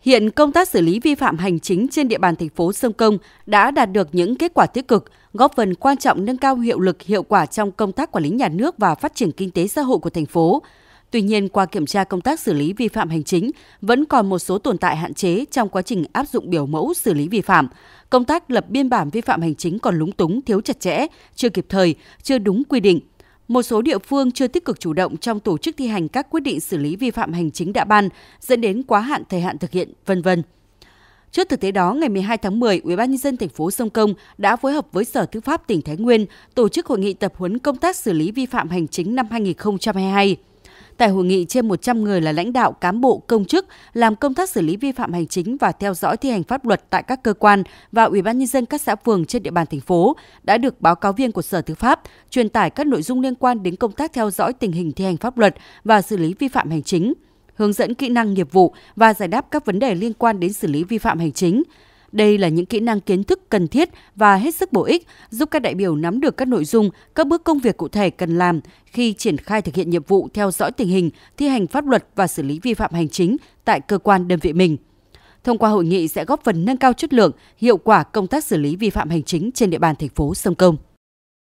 Hiện công tác xử lý vi phạm hành chính trên địa bàn thành phố Sông Công đã đạt được những kết quả tích cực, góp phần quan trọng nâng cao hiệu lực hiệu quả trong công tác quản lý nhà nước và phát triển kinh tế xã hội của thành phố. Tuy nhiên, qua kiểm tra công tác xử lý vi phạm hành chính, vẫn còn một số tồn tại hạn chế trong quá trình áp dụng biểu mẫu xử lý vi phạm. Công tác lập biên bản vi phạm hành chính còn lúng túng, thiếu chặt chẽ, chưa kịp thời, chưa đúng quy định, một số địa phương chưa tích cực chủ động trong tổ chức thi hành các quyết định xử lý vi phạm hành chính đã ban, dẫn đến quá hạn thời hạn thực hiện, vân vân. Trước thực tế đó, ngày 12 tháng 10, UBND thành phố Sông Công đã phối hợp với Sở Tư pháp tỉnh Thái Nguyên tổ chức hội nghị tập huấn công tác xử lý vi phạm hành chính năm 2022. Tại hội nghị, trên 100 người là lãnh đạo, cán bộ, công chức làm công tác xử lý vi phạm hành chính và theo dõi thi hành pháp luật tại các cơ quan và Ủy ban nhân dân các xã phường trên địa bàn thành phố đã được báo cáo viên của Sở Tư pháp truyền tải các nội dung liên quan đến công tác theo dõi tình hình thi hành pháp luật và xử lý vi phạm hành chính hướng dẫn kỹ năng nghiệp vụ và giải đáp các vấn đề liên quan đến xử lý vi phạm hành chính, đây là những kỹ năng kiến thức cần thiết và hết sức bổ ích, giúp các đại biểu nắm được các nội dung, các bước công việc cụ thể cần làm khi triển khai thực hiện nhiệm vụ theo dõi tình hình, thi hành pháp luật và xử lý vi phạm hành chính tại cơ quan đơn vị mình. Thông qua hội nghị sẽ góp phần nâng cao chất lượng, hiệu quả công tác xử lý vi phạm hành chính trên địa bàn thành phố Sông Công.